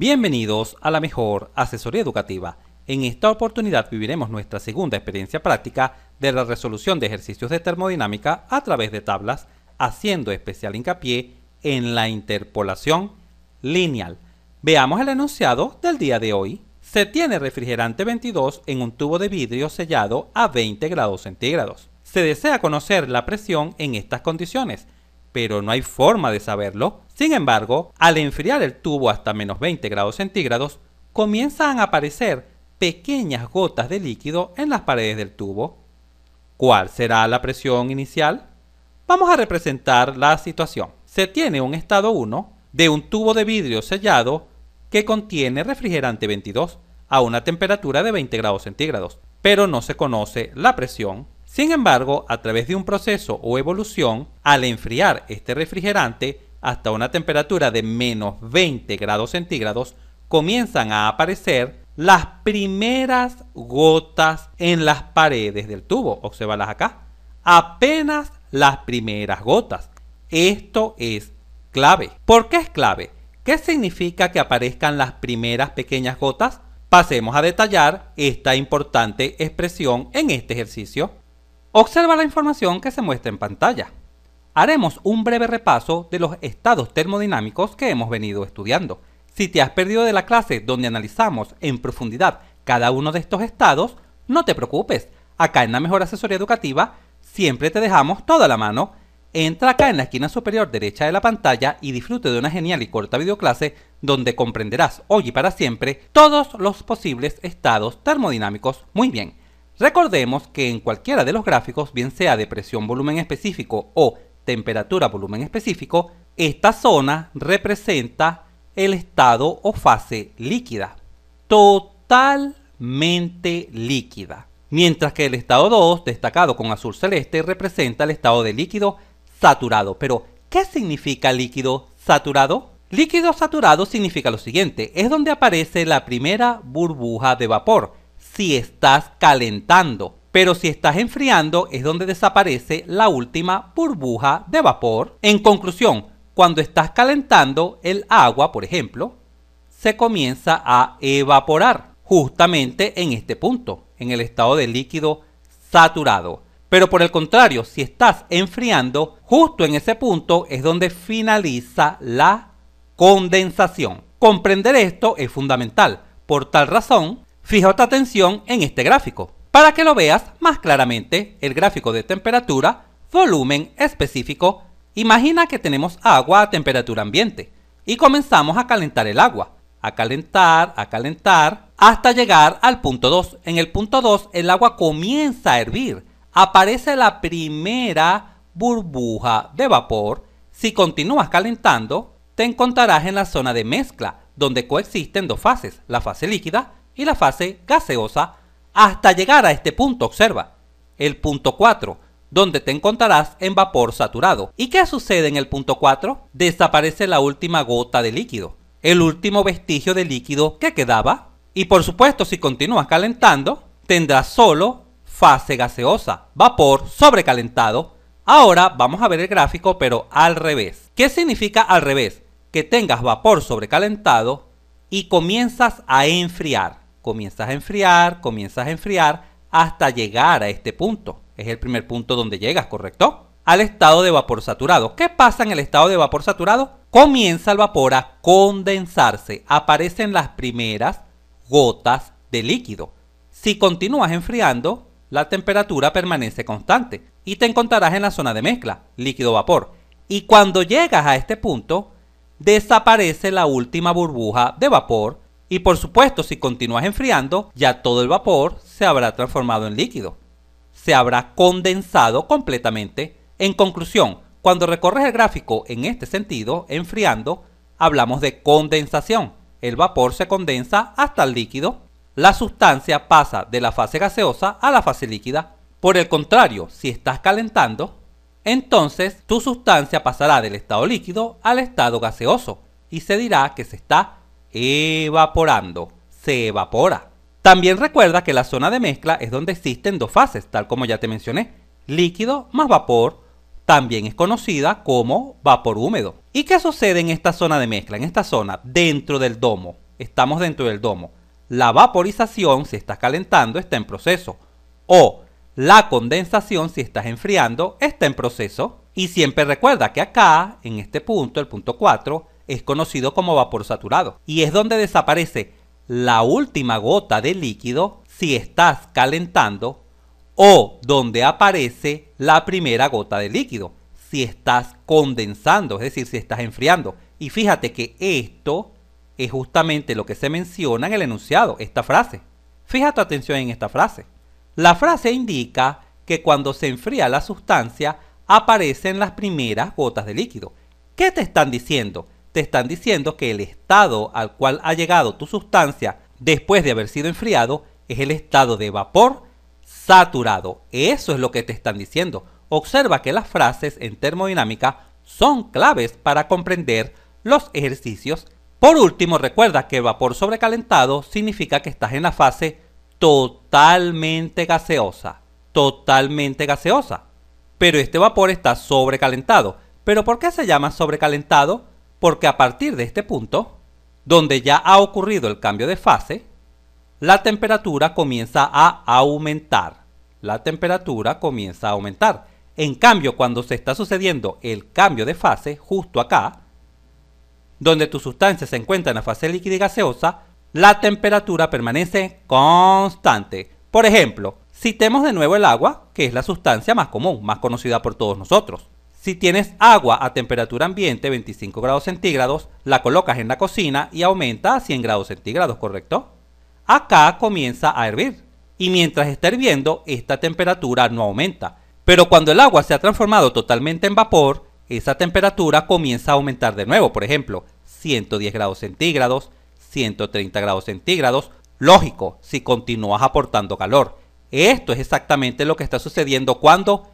Bienvenidos a la mejor asesoría educativa. En esta oportunidad viviremos nuestra segunda experiencia práctica de la resolución de ejercicios de termodinámica a través de tablas, haciendo especial hincapié en la interpolación lineal. Veamos el enunciado del día de hoy. Se tiene refrigerante 22 en un tubo de vidrio sellado a 20 grados centígrados. Se desea conocer la presión en estas condiciones pero no hay forma de saberlo. Sin embargo, al enfriar el tubo hasta menos 20 grados centígrados, comienzan a aparecer pequeñas gotas de líquido en las paredes del tubo. ¿Cuál será la presión inicial? Vamos a representar la situación. Se tiene un estado 1 de un tubo de vidrio sellado que contiene refrigerante 22 a una temperatura de 20 grados centígrados, pero no se conoce la presión sin embargo, a través de un proceso o evolución, al enfriar este refrigerante hasta una temperatura de menos 20 grados centígrados, comienzan a aparecer las primeras gotas en las paredes del tubo. Observalas acá. Apenas las primeras gotas. Esto es clave. ¿Por qué es clave? ¿Qué significa que aparezcan las primeras pequeñas gotas? Pasemos a detallar esta importante expresión en este ejercicio. Observa la información que se muestra en pantalla. Haremos un breve repaso de los estados termodinámicos que hemos venido estudiando. Si te has perdido de la clase donde analizamos en profundidad cada uno de estos estados, no te preocupes. Acá en la Mejor Asesoría Educativa siempre te dejamos toda la mano. Entra acá en la esquina superior derecha de la pantalla y disfrute de una genial y corta videoclase donde comprenderás hoy y para siempre todos los posibles estados termodinámicos muy bien. Recordemos que en cualquiera de los gráficos, bien sea de presión volumen específico o temperatura volumen específico, esta zona representa el estado o fase líquida, totalmente líquida. Mientras que el estado 2, destacado con azul celeste, representa el estado de líquido saturado. Pero, ¿qué significa líquido saturado? Líquido saturado significa lo siguiente, es donde aparece la primera burbuja de vapor, si estás calentando. Pero si estás enfriando es donde desaparece la última burbuja de vapor. En conclusión, cuando estás calentando el agua, por ejemplo, se comienza a evaporar justamente en este punto, en el estado de líquido saturado. Pero por el contrario, si estás enfriando, justo en ese punto es donde finaliza la condensación. Comprender esto es fundamental. Por tal razón, Fija tu atención en este gráfico, para que lo veas más claramente el gráfico de temperatura, volumen específico. Imagina que tenemos agua a temperatura ambiente y comenzamos a calentar el agua, a calentar, a calentar, hasta llegar al punto 2. En el punto 2 el agua comienza a hervir, aparece la primera burbuja de vapor. Si continúas calentando, te encontrarás en la zona de mezcla, donde coexisten dos fases, la fase líquida y la fase gaseosa hasta llegar a este punto, observa, el punto 4, donde te encontrarás en vapor saturado. ¿Y qué sucede en el punto 4? Desaparece la última gota de líquido, el último vestigio de líquido que quedaba. Y por supuesto, si continúas calentando, tendrás solo fase gaseosa, vapor sobrecalentado. Ahora vamos a ver el gráfico, pero al revés. ¿Qué significa al revés? Que tengas vapor sobrecalentado y comienzas a enfriar comienzas a enfriar, comienzas a enfriar hasta llegar a este punto. Es el primer punto donde llegas, ¿correcto? Al estado de vapor saturado. ¿Qué pasa en el estado de vapor saturado? Comienza el vapor a condensarse. Aparecen las primeras gotas de líquido. Si continúas enfriando, la temperatura permanece constante y te encontrarás en la zona de mezcla, líquido-vapor. Y cuando llegas a este punto, desaparece la última burbuja de vapor y por supuesto, si continúas enfriando, ya todo el vapor se habrá transformado en líquido. Se habrá condensado completamente. En conclusión, cuando recorres el gráfico en este sentido, enfriando, hablamos de condensación. El vapor se condensa hasta el líquido. La sustancia pasa de la fase gaseosa a la fase líquida. Por el contrario, si estás calentando, entonces tu sustancia pasará del estado líquido al estado gaseoso y se dirá que se está evaporando, se evapora. También recuerda que la zona de mezcla es donde existen dos fases, tal como ya te mencioné, líquido más vapor, también es conocida como vapor húmedo. ¿Y qué sucede en esta zona de mezcla? En esta zona, dentro del domo, estamos dentro del domo. La vaporización, si estás calentando, está en proceso. O la condensación, si estás enfriando, está en proceso. Y siempre recuerda que acá, en este punto, el punto 4, es conocido como vapor saturado y es donde desaparece la última gota de líquido si estás calentando o donde aparece la primera gota de líquido si estás condensando, es decir, si estás enfriando. Y fíjate que esto es justamente lo que se menciona en el enunciado, esta frase. Fija tu atención en esta frase. La frase indica que cuando se enfría la sustancia aparecen las primeras gotas de líquido. ¿Qué te están diciendo? te están diciendo que el estado al cual ha llegado tu sustancia después de haber sido enfriado es el estado de vapor saturado. Eso es lo que te están diciendo. Observa que las frases en termodinámica son claves para comprender los ejercicios. Por último, recuerda que vapor sobrecalentado significa que estás en la fase totalmente gaseosa. Totalmente gaseosa. Pero este vapor está sobrecalentado. ¿Pero por qué se llama sobrecalentado? porque a partir de este punto, donde ya ha ocurrido el cambio de fase, la temperatura comienza a aumentar. La temperatura comienza a aumentar. En cambio, cuando se está sucediendo el cambio de fase, justo acá, donde tu sustancia se encuentra en la fase líquida y gaseosa, la temperatura permanece constante. Por ejemplo, citemos de nuevo el agua, que es la sustancia más común, más conocida por todos nosotros. Si tienes agua a temperatura ambiente, 25 grados centígrados, la colocas en la cocina y aumenta a 100 grados centígrados, ¿correcto? Acá comienza a hervir. Y mientras está hirviendo, esta temperatura no aumenta. Pero cuando el agua se ha transformado totalmente en vapor, esa temperatura comienza a aumentar de nuevo. Por ejemplo, 110 grados centígrados, 130 grados centígrados. Lógico, si continúas aportando calor. Esto es exactamente lo que está sucediendo cuando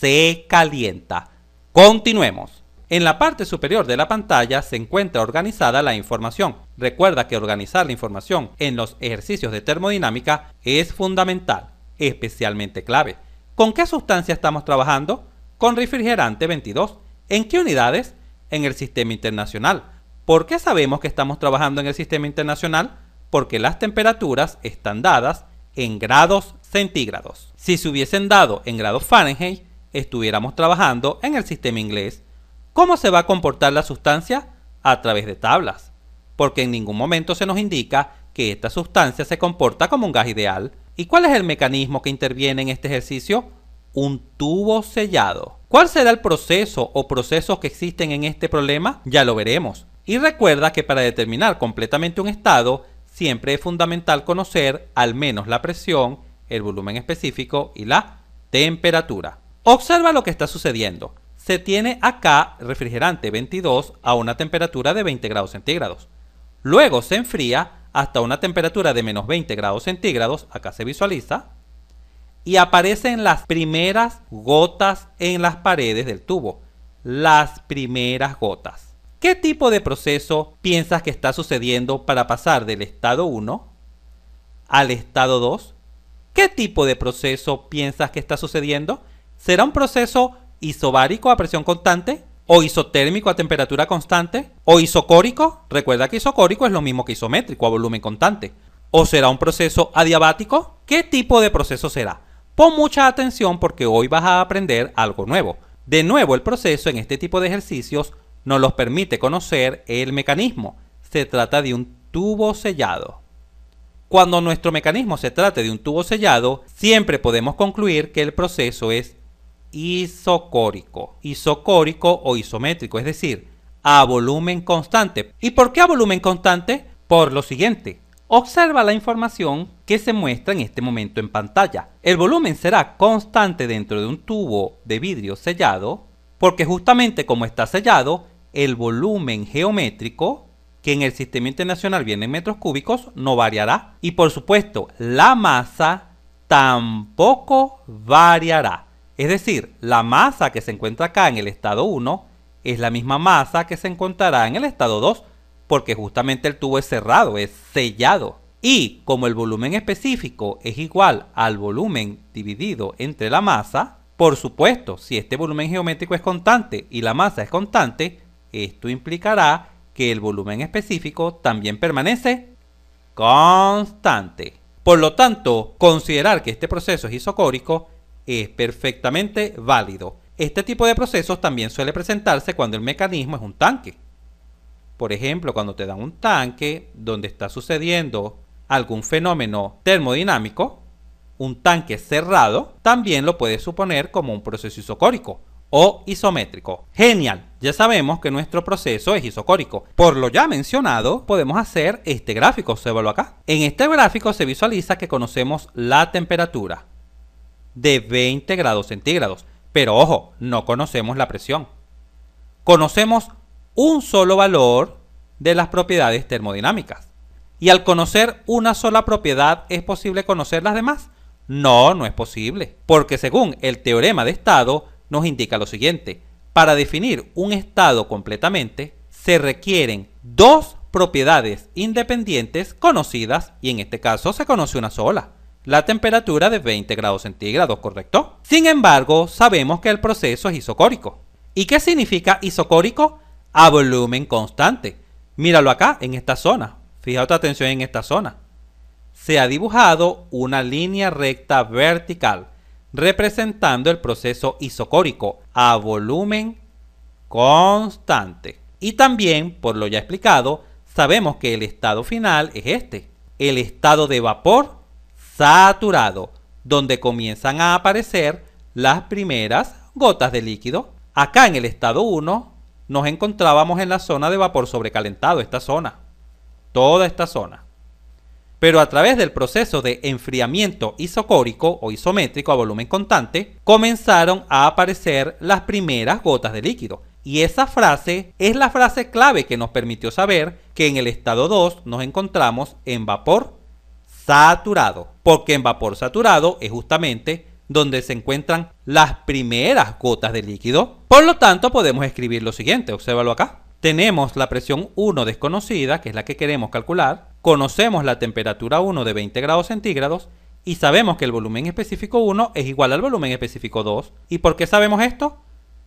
se calienta. Continuemos. En la parte superior de la pantalla se encuentra organizada la información. Recuerda que organizar la información en los ejercicios de termodinámica es fundamental, especialmente clave. ¿Con qué sustancia estamos trabajando? Con refrigerante 22. ¿En qué unidades? En el sistema internacional. ¿Por qué sabemos que estamos trabajando en el sistema internacional? Porque las temperaturas están dadas en grados centígrados. Si se hubiesen dado en grados Fahrenheit, estuviéramos trabajando en el sistema inglés, cómo se va a comportar la sustancia a través de tablas, porque en ningún momento se nos indica que esta sustancia se comporta como un gas ideal. ¿Y cuál es el mecanismo que interviene en este ejercicio? Un tubo sellado. ¿Cuál será el proceso o procesos que existen en este problema? Ya lo veremos. Y recuerda que para determinar completamente un estado, siempre es fundamental conocer al menos la presión, el volumen específico y la temperatura. Observa lo que está sucediendo. Se tiene acá refrigerante 22 a una temperatura de 20 grados centígrados. Luego se enfría hasta una temperatura de menos 20 grados centígrados, acá se visualiza, y aparecen las primeras gotas en las paredes del tubo. Las primeras gotas. ¿Qué tipo de proceso piensas que está sucediendo para pasar del estado 1 al estado 2? ¿Qué tipo de proceso piensas que está sucediendo? será un proceso isobárico a presión constante o isotérmico a temperatura constante o isocórico, recuerda que isocórico es lo mismo que isométrico a volumen constante, o será un proceso adiabático, ¿qué tipo de proceso será? Pon mucha atención porque hoy vas a aprender algo nuevo. De nuevo, el proceso en este tipo de ejercicios nos los permite conocer el mecanismo. Se trata de un tubo sellado. Cuando nuestro mecanismo se trate de un tubo sellado, siempre podemos concluir que el proceso es isocórico, isocórico o isométrico, es decir, a volumen constante. ¿Y por qué a volumen constante? Por lo siguiente. Observa la información que se muestra en este momento en pantalla. El volumen será constante dentro de un tubo de vidrio sellado porque justamente como está sellado, el volumen geométrico que en el sistema internacional viene en metros cúbicos no variará. Y por supuesto, la masa tampoco variará. Es decir, la masa que se encuentra acá en el estado 1 es la misma masa que se encontrará en el estado 2, porque justamente el tubo es cerrado, es sellado. Y como el volumen específico es igual al volumen dividido entre la masa, por supuesto, si este volumen geométrico es constante y la masa es constante, esto implicará que el volumen específico también permanece constante. Por lo tanto, considerar que este proceso es isocórico es perfectamente válido. Este tipo de procesos también suele presentarse cuando el mecanismo es un tanque. Por ejemplo, cuando te dan un tanque donde está sucediendo algún fenómeno termodinámico, un tanque cerrado, también lo puedes suponer como un proceso isocórico o isométrico. Genial, ya sabemos que nuestro proceso es isocórico. Por lo ya mencionado, podemos hacer este gráfico, se acá. En este gráfico se visualiza que conocemos la temperatura, de 20 grados centígrados. Pero ojo, no conocemos la presión. Conocemos un solo valor de las propiedades termodinámicas. ¿Y al conocer una sola propiedad es posible conocer las demás? No, no es posible. Porque según el teorema de estado nos indica lo siguiente. Para definir un estado completamente se requieren dos propiedades independientes conocidas y en este caso se conoce una sola la temperatura de 20 grados centígrados, ¿correcto? Sin embargo, sabemos que el proceso es isocórico. ¿Y qué significa isocórico? A volumen constante. Míralo acá, en esta zona. Fija otra atención en esta zona. Se ha dibujado una línea recta vertical representando el proceso isocórico a volumen constante. Y también, por lo ya explicado, sabemos que el estado final es este, el estado de vapor saturado, donde comienzan a aparecer las primeras gotas de líquido. Acá en el estado 1 nos encontrábamos en la zona de vapor sobrecalentado, esta zona, toda esta zona. Pero a través del proceso de enfriamiento isocórico o isométrico a volumen constante, comenzaron a aparecer las primeras gotas de líquido. Y esa frase es la frase clave que nos permitió saber que en el estado 2 nos encontramos en vapor saturado, porque en vapor saturado es justamente donde se encuentran las primeras gotas de líquido. Por lo tanto, podemos escribir lo siguiente, obsérvalo acá. Tenemos la presión 1 desconocida, que es la que queremos calcular, conocemos la temperatura 1 de 20 grados centígrados y sabemos que el volumen específico 1 es igual al volumen específico 2. ¿Y por qué sabemos esto?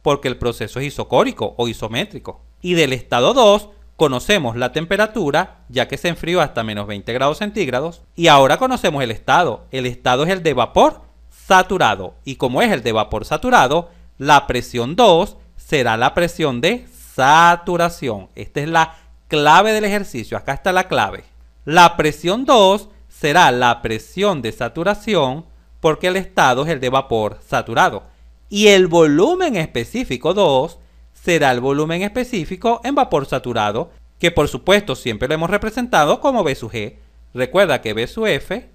Porque el proceso es isocórico o isométrico. Y del estado 2 Conocemos la temperatura, ya que se enfrió hasta menos 20 grados centígrados. Y ahora conocemos el estado. El estado es el de vapor saturado. Y como es el de vapor saturado, la presión 2 será la presión de saturación. Esta es la clave del ejercicio. Acá está la clave. La presión 2 será la presión de saturación porque el estado es el de vapor saturado. Y el volumen específico 2 será el volumen específico en vapor saturado, que por supuesto siempre lo hemos representado como B sub G. Recuerda que B sub F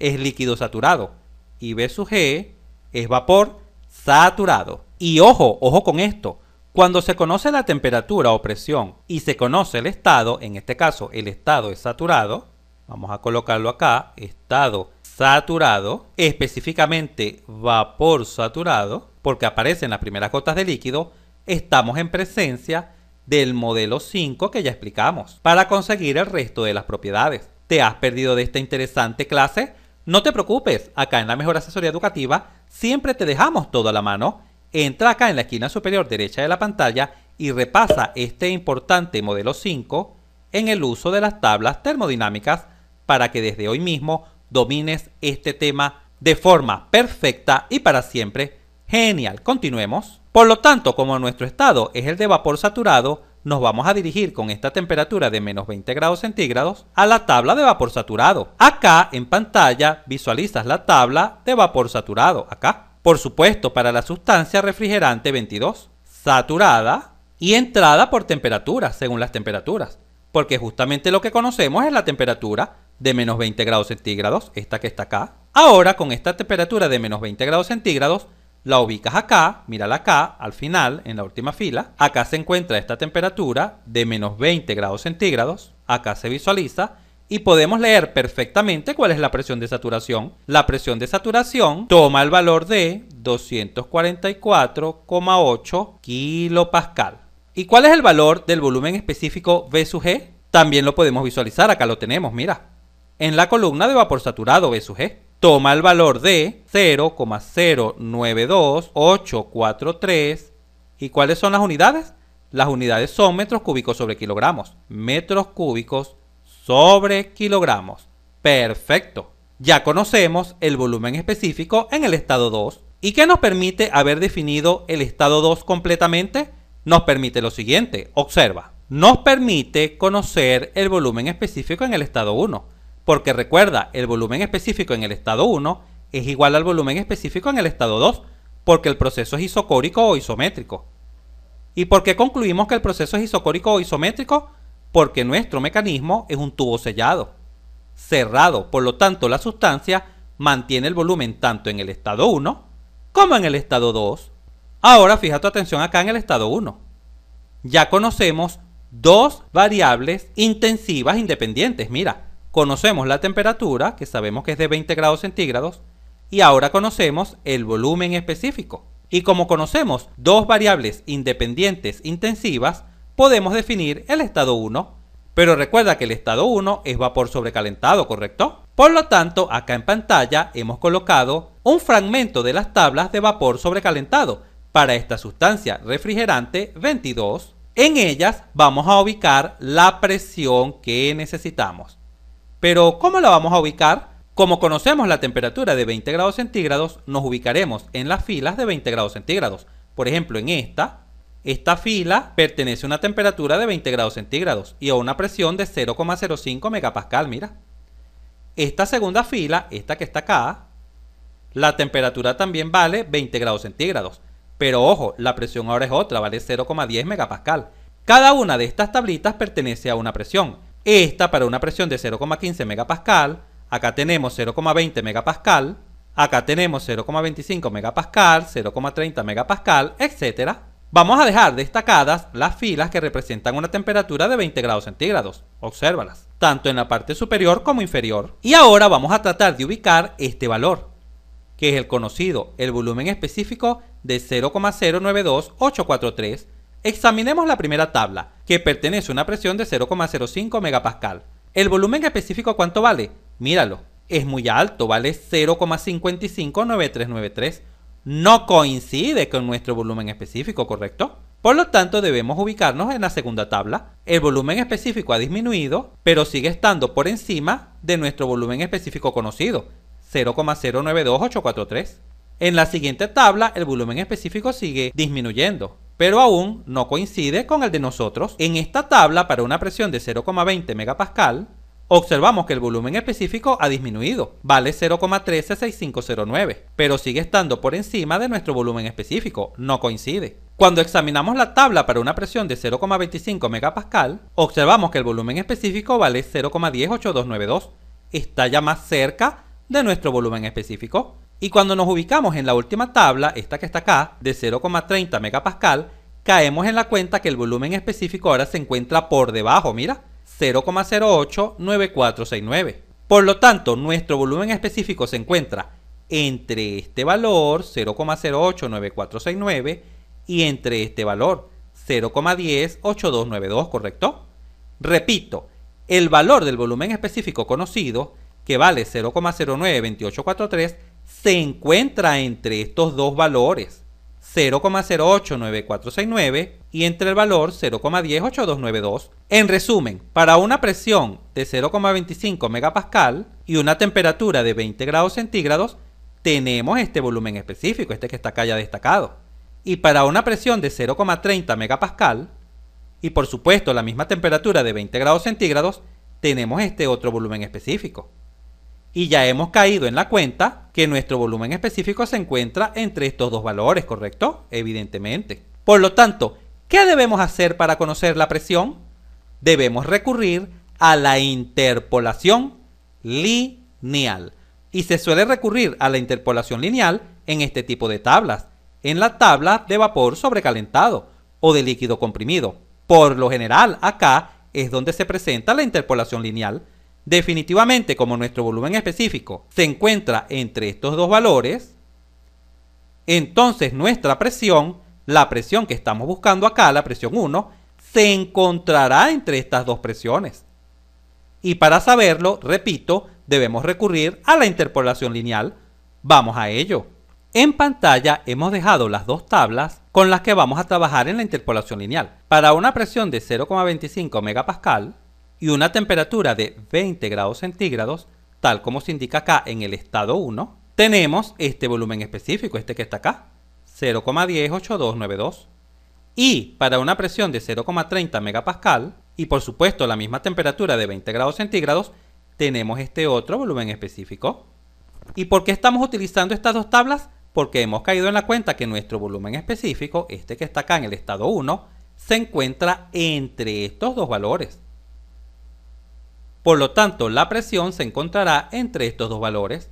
es líquido saturado y B sub G es vapor saturado. Y ojo, ojo con esto. Cuando se conoce la temperatura o presión y se conoce el estado, en este caso el estado es saturado, vamos a colocarlo acá, estado saturado, específicamente vapor saturado, porque aparecen las primeras gotas de líquido, estamos en presencia del modelo 5 que ya explicamos, para conseguir el resto de las propiedades. ¿Te has perdido de esta interesante clase? No te preocupes, acá en la Mejor Asesoría Educativa siempre te dejamos todo a la mano. Entra acá en la esquina superior derecha de la pantalla y repasa este importante modelo 5 en el uso de las tablas termodinámicas para que desde hoy mismo domines este tema de forma perfecta y para siempre Genial, continuemos. Por lo tanto, como nuestro estado es el de vapor saturado, nos vamos a dirigir con esta temperatura de menos 20 grados centígrados a la tabla de vapor saturado. Acá en pantalla visualizas la tabla de vapor saturado, acá. Por supuesto, para la sustancia refrigerante 22, saturada y entrada por temperatura, según las temperaturas. Porque justamente lo que conocemos es la temperatura de menos 20 grados centígrados, esta que está acá. Ahora, con esta temperatura de menos 20 grados centígrados, la ubicas acá, mírala acá, al final, en la última fila. Acá se encuentra esta temperatura de menos 20 grados centígrados. Acá se visualiza y podemos leer perfectamente cuál es la presión de saturación. La presión de saturación toma el valor de 244,8 kilopascal. ¿Y cuál es el valor del volumen específico V sub G? También lo podemos visualizar, acá lo tenemos, mira. En la columna de vapor saturado V sub G toma el valor de 0,092843. ¿Y cuáles son las unidades? Las unidades son metros cúbicos sobre kilogramos. Metros cúbicos sobre kilogramos. Perfecto. Ya conocemos el volumen específico en el estado 2. ¿Y qué nos permite haber definido el estado 2 completamente? Nos permite lo siguiente. Observa. Nos permite conocer el volumen específico en el estado 1. Porque recuerda, el volumen específico en el estado 1 es igual al volumen específico en el estado 2, porque el proceso es isocórico o isométrico. ¿Y por qué concluimos que el proceso es isocórico o isométrico? Porque nuestro mecanismo es un tubo sellado, cerrado, por lo tanto la sustancia mantiene el volumen tanto en el estado 1 como en el estado 2. Ahora fija tu atención acá en el estado 1. Ya conocemos dos variables intensivas independientes. Mira, Conocemos la temperatura, que sabemos que es de 20 grados centígrados, y ahora conocemos el volumen específico. Y como conocemos dos variables independientes intensivas, podemos definir el estado 1. Pero recuerda que el estado 1 es vapor sobrecalentado, ¿correcto? Por lo tanto, acá en pantalla hemos colocado un fragmento de las tablas de vapor sobrecalentado para esta sustancia refrigerante 22. En ellas vamos a ubicar la presión que necesitamos. Pero ¿cómo la vamos a ubicar? Como conocemos la temperatura de 20 grados centígrados, nos ubicaremos en las filas de 20 grados centígrados. Por ejemplo, en esta, esta fila pertenece a una temperatura de 20 grados centígrados y a una presión de 0,05 megapascal, mira. Esta segunda fila, esta que está acá, la temperatura también vale 20 grados centígrados. Pero ojo, la presión ahora es otra, vale 0,10 megapascal. Cada una de estas tablitas pertenece a una presión. Esta para una presión de 0,15 megapascal. Acá tenemos 0,20 megapascal. Acá tenemos 0,25 megapascal, 0,30 megapascal, etc. Vamos a dejar destacadas las filas que representan una temperatura de 20 grados centígrados. Obsérvalas, tanto en la parte superior como inferior. Y ahora vamos a tratar de ubicar este valor, que es el conocido, el volumen específico de 0,092843 Examinemos la primera tabla, que pertenece a una presión de 0,05 MPa. ¿El volumen específico cuánto vale? Míralo, es muy alto, vale 0,559393. No coincide con nuestro volumen específico, ¿correcto? Por lo tanto, debemos ubicarnos en la segunda tabla. El volumen específico ha disminuido, pero sigue estando por encima de nuestro volumen específico conocido, 0,092843. En la siguiente tabla, el volumen específico sigue disminuyendo, pero aún no coincide con el de nosotros. En esta tabla, para una presión de 0,20 MPa, observamos que el volumen específico ha disminuido, vale 0,136509, pero sigue estando por encima de nuestro volumen específico, no coincide. Cuando examinamos la tabla para una presión de 0,25 MPa, observamos que el volumen específico vale 0,108292, está ya más cerca de nuestro volumen específico. Y cuando nos ubicamos en la última tabla, esta que está acá, de 0,30 MPa, caemos en la cuenta que el volumen específico ahora se encuentra por debajo, mira, 0,089469. Por lo tanto, nuestro volumen específico se encuentra entre este valor, 0,089469, y entre este valor, 0,108292, ¿correcto? Repito, el valor del volumen específico conocido, que vale 0,092843, se encuentra entre estos dos valores, 0,089469 y entre el valor 0,108292. En resumen, para una presión de 0,25 MPa y una temperatura de 20 grados centígrados, tenemos este volumen específico, este que está acá ya destacado. Y para una presión de 0,30 MPa y por supuesto la misma temperatura de 20 grados centígrados, tenemos este otro volumen específico y ya hemos caído en la cuenta que nuestro volumen específico se encuentra entre estos dos valores, ¿correcto? Evidentemente. Por lo tanto, ¿qué debemos hacer para conocer la presión? Debemos recurrir a la interpolación lineal. Y se suele recurrir a la interpolación lineal en este tipo de tablas, en la tabla de vapor sobrecalentado o de líquido comprimido. Por lo general, acá es donde se presenta la interpolación lineal Definitivamente, como nuestro volumen específico se encuentra entre estos dos valores, entonces nuestra presión, la presión que estamos buscando acá, la presión 1, se encontrará entre estas dos presiones. Y para saberlo, repito, debemos recurrir a la interpolación lineal. Vamos a ello. En pantalla hemos dejado las dos tablas con las que vamos a trabajar en la interpolación lineal. Para una presión de 0,25 MPa, y una temperatura de 20 grados centígrados, tal como se indica acá en el estado 1, tenemos este volumen específico, este que está acá, 0,108292. Y para una presión de 0,30 megapascal y por supuesto la misma temperatura de 20 grados centígrados, tenemos este otro volumen específico. ¿Y por qué estamos utilizando estas dos tablas? Porque hemos caído en la cuenta que nuestro volumen específico, este que está acá en el estado 1, se encuentra entre estos dos valores. Por lo tanto, la presión se encontrará entre estos dos valores.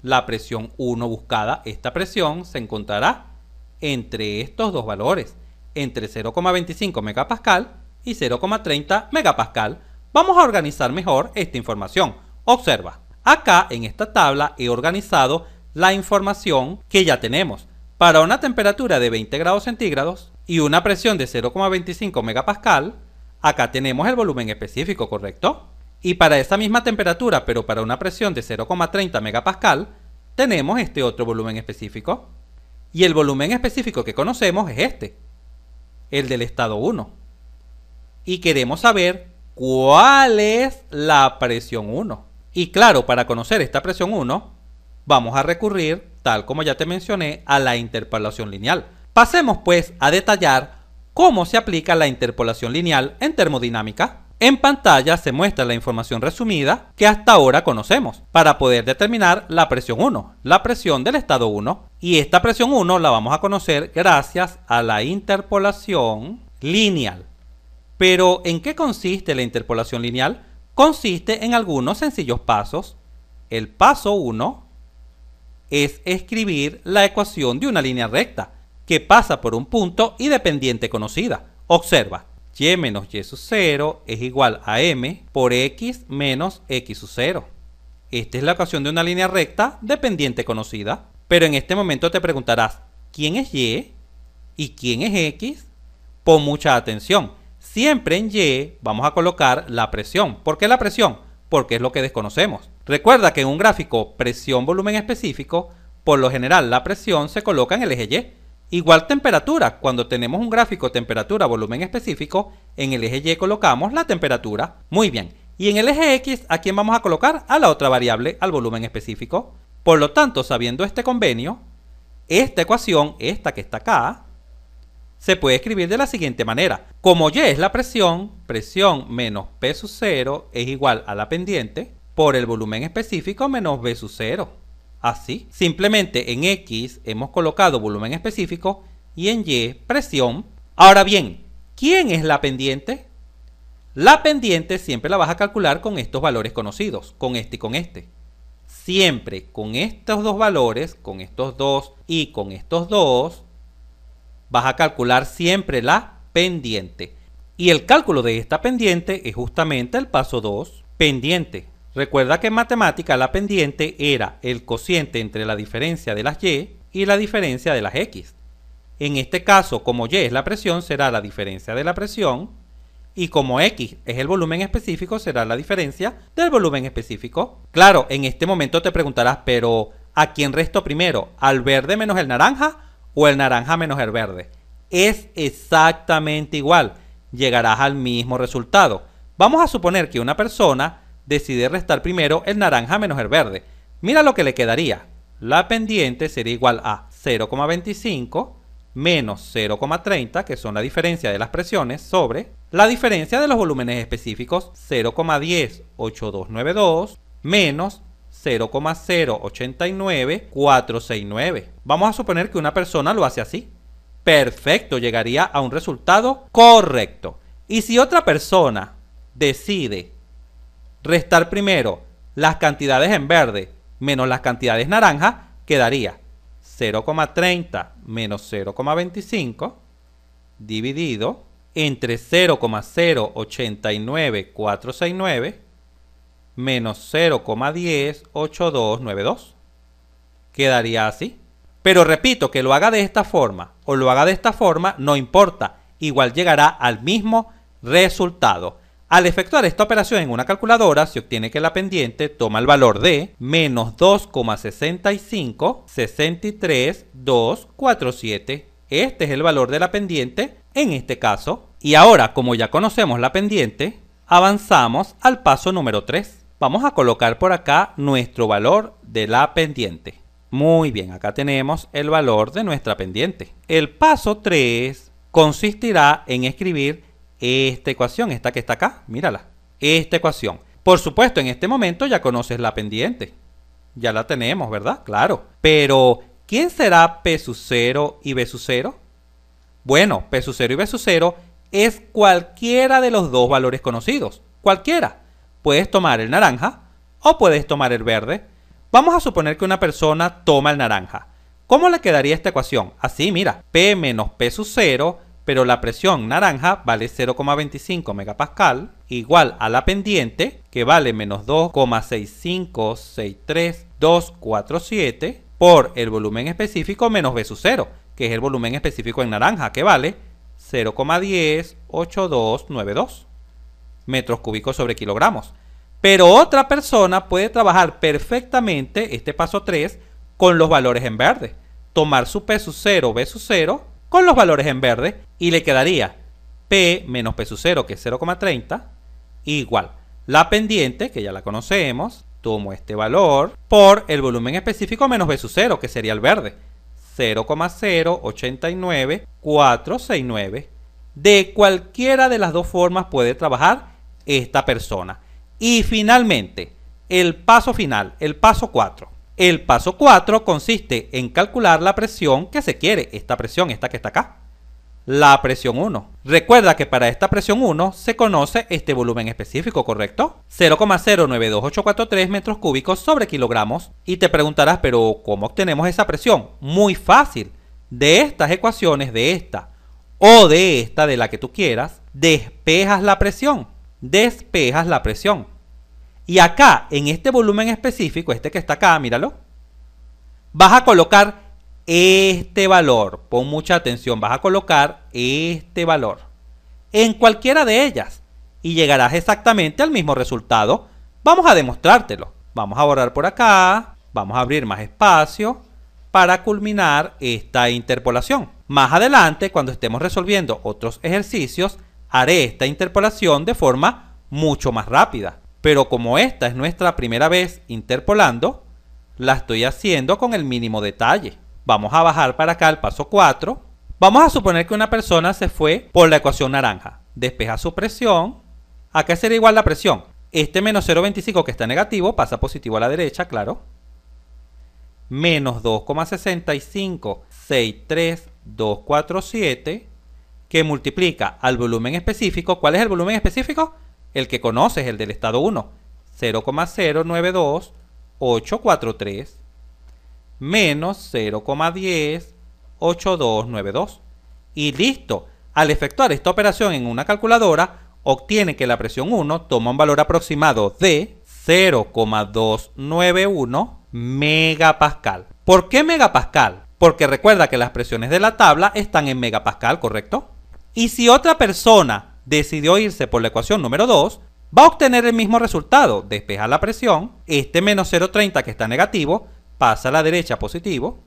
La presión 1 buscada, esta presión, se encontrará entre estos dos valores, entre 0,25 MPa y 0,30 MPa. Vamos a organizar mejor esta información. Observa, acá en esta tabla he organizado la información que ya tenemos. Para una temperatura de 20 grados centígrados y una presión de 0,25 MPa, acá tenemos el volumen específico, ¿correcto? Y para esa misma temperatura, pero para una presión de 0,30 MPa, tenemos este otro volumen específico. Y el volumen específico que conocemos es este, el del estado 1. Y queremos saber cuál es la presión 1. Y claro, para conocer esta presión 1, vamos a recurrir, tal como ya te mencioné, a la interpolación lineal. Pasemos pues a detallar cómo se aplica la interpolación lineal en termodinámica. En pantalla se muestra la información resumida que hasta ahora conocemos para poder determinar la presión 1, la presión del estado 1 y esta presión 1 la vamos a conocer gracias a la interpolación lineal. Pero ¿en qué consiste la interpolación lineal? Consiste en algunos sencillos pasos. El paso 1 es escribir la ecuación de una línea recta que pasa por un punto y dependiente conocida. Observa, y menos y sub 0 es igual a m por x menos x sub 0. Esta es la ecuación de una línea recta dependiente conocida. Pero en este momento te preguntarás, ¿quién es y? ¿Y quién es x? Pon mucha atención. Siempre en y vamos a colocar la presión. ¿Por qué la presión? Porque es lo que desconocemos. Recuerda que en un gráfico presión-volumen específico, por lo general la presión se coloca en el eje y. Igual temperatura, cuando tenemos un gráfico temperatura-volumen específico, en el eje Y colocamos la temperatura. Muy bien. Y en el eje X, ¿a quién vamos a colocar? A la otra variable, al volumen específico. Por lo tanto, sabiendo este convenio, esta ecuación, esta que está acá, se puede escribir de la siguiente manera. Como Y es la presión, presión menos P sub 0 es igual a la pendiente por el volumen específico menos B sub 0 así. Simplemente en X hemos colocado volumen específico y en Y presión. Ahora bien, ¿quién es la pendiente? La pendiente siempre la vas a calcular con estos valores conocidos, con este y con este. Siempre con estos dos valores, con estos dos y con estos dos, vas a calcular siempre la pendiente. Y el cálculo de esta pendiente es justamente el paso 2, pendiente. Recuerda que en matemática la pendiente era el cociente entre la diferencia de las y y la diferencia de las x. En este caso, como y es la presión, será la diferencia de la presión y como X es el volumen específico, será la diferencia del volumen específico. Claro, en este momento te preguntarás, pero ¿a quién resto primero? ¿Al verde menos el naranja o el naranja menos el verde? Es exactamente igual, llegarás al mismo resultado. Vamos a suponer que una persona decide restar primero el naranja menos el verde. Mira lo que le quedaría. La pendiente sería igual a 0,25 menos 0,30, que son la diferencia de las presiones, sobre la diferencia de los volúmenes específicos 0,108292 menos 0,089469. Vamos a suponer que una persona lo hace así. Perfecto, llegaría a un resultado correcto. Y si otra persona decide restar primero las cantidades en verde menos las cantidades naranja, quedaría 0,30 menos 0,25 dividido entre 0,089469 menos 0,108292. Quedaría así. Pero repito, que lo haga de esta forma o lo haga de esta forma, no importa. Igual llegará al mismo resultado. Al efectuar esta operación en una calculadora, se obtiene que la pendiente toma el valor de menos 2,6563247. Este es el valor de la pendiente en este caso. Y ahora, como ya conocemos la pendiente, avanzamos al paso número 3. Vamos a colocar por acá nuestro valor de la pendiente. Muy bien, acá tenemos el valor de nuestra pendiente. El paso 3 consistirá en escribir esta ecuación, esta que está acá, mírala, esta ecuación. Por supuesto, en este momento ya conoces la pendiente. Ya la tenemos, ¿verdad? Claro. Pero, ¿quién será P 0 y B 0? Bueno, P 0 y B 0 es cualquiera de los dos valores conocidos. Cualquiera. Puedes tomar el naranja o puedes tomar el verde. Vamos a suponer que una persona toma el naranja. ¿Cómo le quedaría esta ecuación? Así, mira, P menos P sub 0 pero la presión naranja vale 0,25 megapascal, igual a la pendiente, que vale menos 2,6563247, por el volumen específico menos b sub 0, que es el volumen específico en naranja, que vale 0,108292 metros cúbicos sobre kilogramos. Pero otra persona puede trabajar perfectamente este paso 3 con los valores en verde. Tomar su P 0, b sub 0 con los valores en verde y le quedaría P menos P 0 que es 0,30 igual la pendiente, que ya la conocemos, tomo este valor por el volumen específico menos B 0 que sería el verde, 0,089469. De cualquiera de las dos formas puede trabajar esta persona. Y finalmente, el paso final, el paso 4. El paso 4 consiste en calcular la presión que se quiere, esta presión, esta que está acá. La presión 1. Recuerda que para esta presión 1 se conoce este volumen específico, ¿correcto? 0,092843 metros cúbicos sobre kilogramos. Y te preguntarás, pero ¿cómo obtenemos esa presión? Muy fácil. De estas ecuaciones, de esta o de esta, de la que tú quieras, despejas la presión. Despejas la presión. Y acá, en este volumen específico, este que está acá, míralo, vas a colocar este valor. Pon mucha atención, vas a colocar este valor en cualquiera de ellas y llegarás exactamente al mismo resultado. Vamos a demostrártelo. Vamos a borrar por acá, vamos a abrir más espacio para culminar esta interpolación. Más adelante, cuando estemos resolviendo otros ejercicios, haré esta interpolación de forma mucho más rápida. Pero como esta es nuestra primera vez interpolando, la estoy haciendo con el mínimo detalle. Vamos a bajar para acá al paso 4. Vamos a suponer que una persona se fue por la ecuación naranja. Despeja su presión. ¿A qué será igual la presión. Este menos 0,25 que está negativo pasa positivo a la derecha, claro. Menos 2,6563247 que multiplica al volumen específico. ¿Cuál es el volumen específico? el que es el del estado 1, 0,092843 menos 0,108292. Y listo, al efectuar esta operación en una calculadora, obtiene que la presión 1 toma un valor aproximado de 0,291 megapascal. ¿Por qué megapascal? Porque recuerda que las presiones de la tabla están en megapascal, ¿correcto? Y si otra persona decidió irse por la ecuación número 2, va a obtener el mismo resultado. Despeja la presión, este menos 0,30 que está negativo, pasa a la derecha positivo,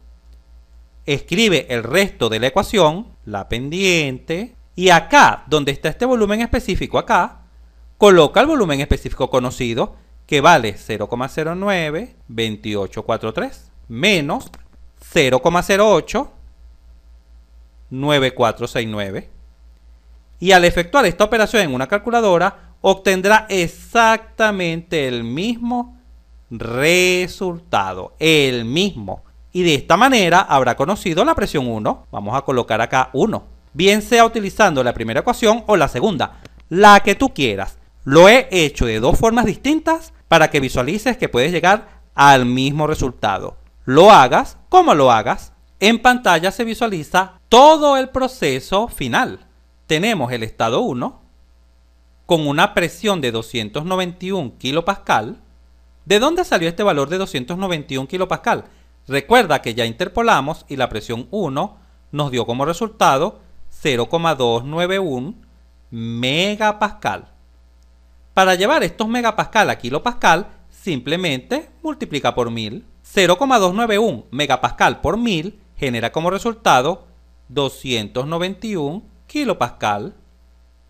escribe el resto de la ecuación, la pendiente, y acá, donde está este volumen específico acá, coloca el volumen específico conocido, que vale 0,092843 menos 0,089469 y al efectuar esta operación en una calculadora obtendrá exactamente el mismo resultado, el mismo. Y de esta manera habrá conocido la presión 1. Vamos a colocar acá 1. Bien sea utilizando la primera ecuación o la segunda, la que tú quieras. Lo he hecho de dos formas distintas para que visualices que puedes llegar al mismo resultado. Lo hagas como lo hagas. En pantalla se visualiza todo el proceso final tenemos el estado 1 con una presión de 291 kilopascal. ¿De dónde salió este valor de 291 kilopascal? Recuerda que ya interpolamos y la presión 1 nos dio como resultado 0,291 megapascal. Para llevar estos megapascal a kilopascal, simplemente multiplica por 1000. 0,291 megapascal por 1000 genera como resultado 291 kilopascal,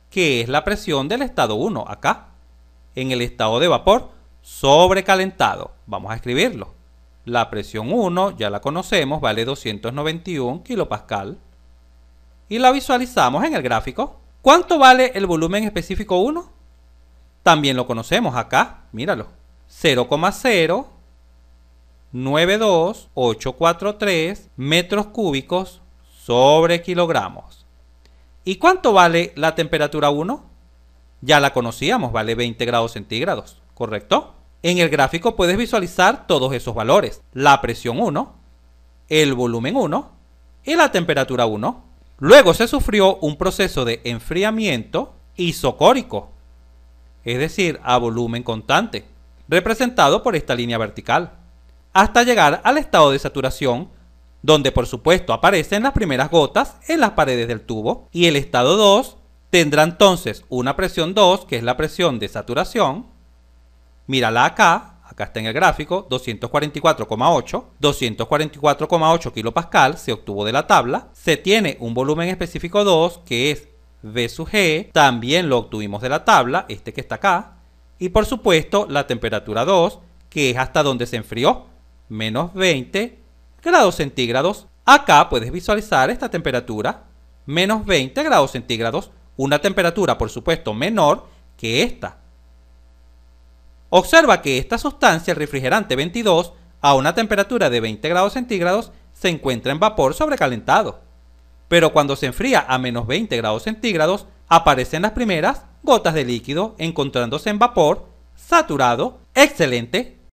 que es la presión del estado 1, acá, en el estado de vapor sobrecalentado. Vamos a escribirlo. La presión 1, ya la conocemos, vale 291 kilopascal. Y la visualizamos en el gráfico. ¿Cuánto vale el volumen específico 1? También lo conocemos acá, míralo. 0,092843 metros cúbicos sobre kilogramos. ¿Y cuánto vale la temperatura 1? Ya la conocíamos, vale 20 grados centígrados, ¿correcto? En el gráfico puedes visualizar todos esos valores. La presión 1, el volumen 1 y la temperatura 1. Luego se sufrió un proceso de enfriamiento isocórico, es decir, a volumen constante, representado por esta línea vertical, hasta llegar al estado de saturación donde por supuesto aparecen las primeras gotas en las paredes del tubo, y el estado 2 tendrá entonces una presión 2, que es la presión de saturación, mírala acá, acá está en el gráfico, 244,8, 244,8 kilopascal se obtuvo de la tabla, se tiene un volumen específico 2, que es V sub G, también lo obtuvimos de la tabla, este que está acá, y por supuesto la temperatura 2, que es hasta donde se enfrió, menos 20 grados centígrados. Acá puedes visualizar esta temperatura, menos 20 grados centígrados, una temperatura por supuesto menor que esta. Observa que esta sustancia, el refrigerante 22, a una temperatura de 20 grados centígrados, se encuentra en vapor sobrecalentado. Pero cuando se enfría a menos 20 grados centígrados, aparecen las primeras gotas de líquido encontrándose en vapor, saturado, excelente,